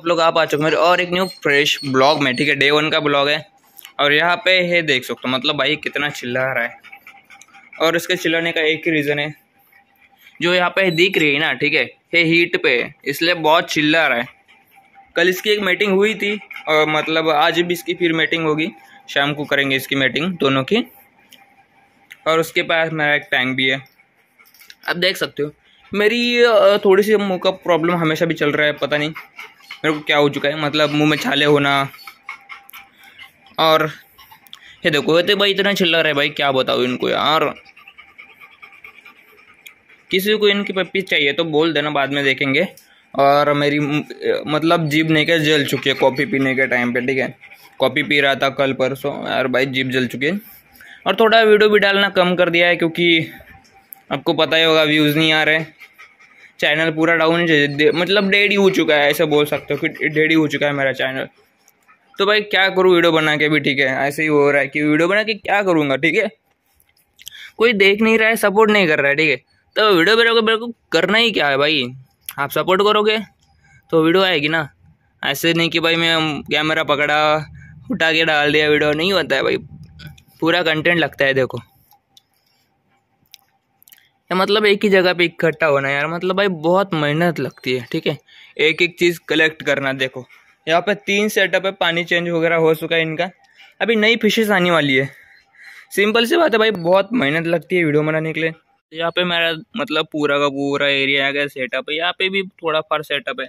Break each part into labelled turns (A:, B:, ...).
A: आप लोग आप आ चुके मेरे और एक न्यू फ्रेश ब्लॉग में ठीक है डे वन का ब्लॉग है और यहाँ पे है देख सकते हो मतलब भाई कितना चिल्ला रहा है और इसके चिल्लाने का एक ही रीज़न है जो यहाँ पे दिख रही है ना ठीक है ये हीट पे इसलिए बहुत चिल्ला रहा है कल इसकी एक मीटिंग हुई थी और मतलब आज भी इसकी फिर मीटिंग होगी शाम को करेंगे इसकी मीटिंग दोनों की और उसके पास मेरा एक टैंक भी है आप देख सकते हो मेरी थोड़ी सी मुँह का प्रॉब्लम हमेशा भी चल रहा है पता नहीं मेरे को क्या हो चुका है मतलब मुंह में छाले होना और ये देखो ये तो भाई इतना चिल्ला रहे भाई क्या बताओ इनको यार किसी को इनकी पप्पी चाहिए तो बोल देना बाद में देखेंगे और मेरी मतलब जीप नहीं क्या जल चुकी है कॉफ़ी पीने के टाइम पे ठीक है कॉफ़ी पी रहा था कल परसों यार भाई जीप जल चुकी है और थोड़ा वीडियो भी डालना कम कर दिया है क्योंकि आपको पता ही होगा व्यूज़ नहीं आ रहे चैनल पूरा डाउन मतलब डेडी हो चुका है ऐसे बोल सकते हो कि डेडी हो चुका है मेरा चैनल तो भाई क्या करूँ वीडियो बना के भी ठीक है ऐसे ही हो रहा है कि वीडियो बना के क्या करूँगा ठीक है कोई देख नहीं रहा है सपोर्ट नहीं कर रहा है ठीक है तो वीडियो मेरे को मेरे को करना ही क्या है भाई आप सपोर्ट करोगे तो वीडियो आएगी ना ऐसे नहीं कि भाई मैं कैमरा पकड़ा उठा के डाल दिया वीडियो नहीं होता है भाई पूरा कंटेंट लगता है देखो या मतलब एक ही जगह पे इकट्ठा होना यार मतलब भाई बहुत मेहनत लगती है ठीक है एक एक चीज़ कलेक्ट करना देखो यहाँ पे तीन सेटअप है पानी चेंज वगैरह हो चुका है इनका अभी नई फिशेज आने वाली है सिंपल सी बात है भाई बहुत मेहनत लगती है वीडियो बनाने के लिए यहाँ पे मेरा मतलब पूरा का पूरा एरिया आ गया सेटअप है यहाँ पे भी थोड़ा फार सेटअप है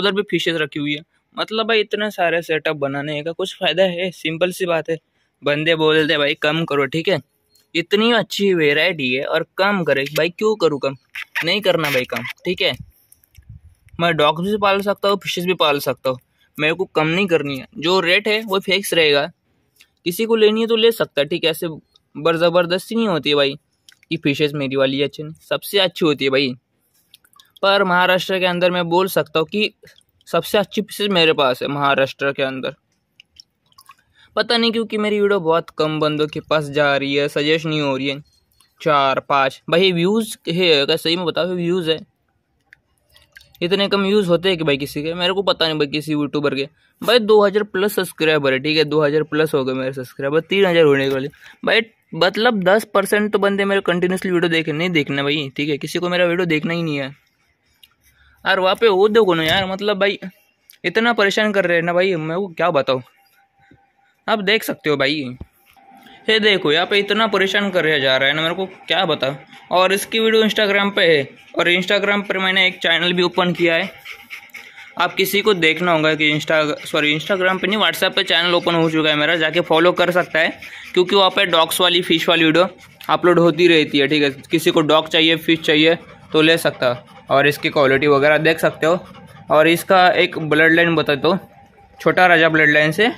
A: उधर भी फिशेज रखी हुई है मतलब भाई इतने सारे सेटअप बनाने का कुछ फ़ायदा है सिंपल सी बात है बंदे बोलते भाई कम करो ठीक है इतनी अच्छी वेराइटी है और कम करे भाई क्यों करूँ कम नहीं करना भाई कम ठीक है मैं डॉग्स भी पाल सकता हूँ फिशेज भी पाल सकता हूँ मेरे को कम नहीं करनी है जो रेट है वो फिक्स रहेगा किसी को लेनी है तो ले सकता है ठीक है ऐसे बर ज़बरदस्ती नहीं होती भाई कि फिशेज मेरी वाली अच्छी नहीं सबसे अच्छी होती है भाई पर महाराष्ट्र के अंदर मैं बोल सकता हूँ कि सबसे अच्छी फिशेज मेरे पास है महाराष्ट्र के अंदर पता नहीं क्योंकि मेरी वीडियो बहुत कम बंदों के पास जा रही है सजेस्ट नहीं हो रही है चार पाँच भाई व्यूज़ है अगर सही में बताओ व्यूज़ है इतने कम व्यूज़ होते हैं कि भाई किसी के मेरे को पता नहीं भाई किसी यूट्यूबर के भाई 2000 प्लस सब्सक्राइबर है ठीक है 2000 प्लस हो गए मेरे सब्सक्राइबर तीन हजार होने वाले भाई मतलब 10 परसेंट तो बंदे मेरे कंटिन्यूसली वीडियो देखे नहीं देखना भाई ठीक है किसी को मेरा वीडियो देखना ही नहीं है यार वहाँ पे वो देखो ना यार मतलब भाई इतना परेशान कर रहे हैं ना भाई मैं वो क्या बताऊँ आप देख सकते हो भाई ये देखो यहाँ पे इतना परेशान कर जा रहा है ना मेरे को क्या बता और इसकी वीडियो इंस्टाग्राम पे है और इंस्टाग्राम पर मैंने एक चैनल भी ओपन किया है आप किसी को देखना होगा कि इंस्टा सॉरी इंस्टाग्राम पे नहीं व्हाट्सएप पे चैनल ओपन हो चुका है मेरा जाके फॉलो कर सकता है क्योंकि वहाँ पर डॉग्स वाली फ़िश वाली वीडियो अपलोड होती रहती है ठीक है किसी को डॉग चाहिए फिश चाहिए तो ले सकता और इसकी क्वालिटी वगैरह देख सकते हो और इसका एक ब्लड लाइन बता दो छोटा राजा ब्लड लाइन से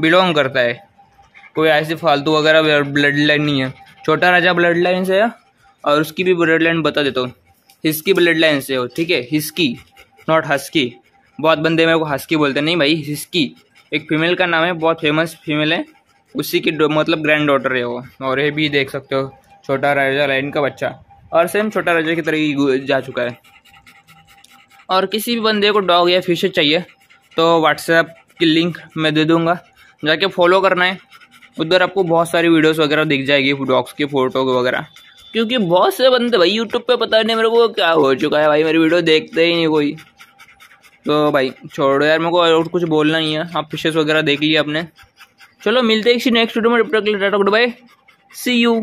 A: बिलोंग करता है कोई ऐसे फालतू वगैरह ब्लड लाइन नहीं है छोटा राजा ब्लड लाइन से है और उसकी भी ब्लड लाइन बता देता हूँ हिस्की ब्लड लाइन से हो ठीक है हिस्की नॉट हस्की बहुत बंदे मेरे को हस्की बोलते नहीं भाई हिस्की एक फीमेल का नाम है बहुत फेमस फीमेल है उसी की मतलब ग्रैंड डॉटर है वो और ये भी देख सकते हो छोटा राजा लाइन का बच्चा और सेम छोटा राजा की तरह ही जा चुका है और किसी भी बंदे को डॉग या फिशर चाहिए तो व्हाट्सएप की लिंक मैं दे दूँगा जाके फॉलो करना है उधर आपको बहुत सारी वीडियोस वगैरह दिख जाएगी डॉग्स की फ़ोटो वगैरह क्योंकि बहुत से बंदे भाई यूट्यूब पे पता नहीं मेरे को क्या हो चुका है भाई मेरी वीडियो देखते ही नहीं कोई तो भाई छोड़ो यार मेरे को और कुछ बोलना ही है आप फिशेस वगैरह देख लीजिए आपने चलो मिलते हैं किसी नेक्स्ट वीडियो में tata goodbye see you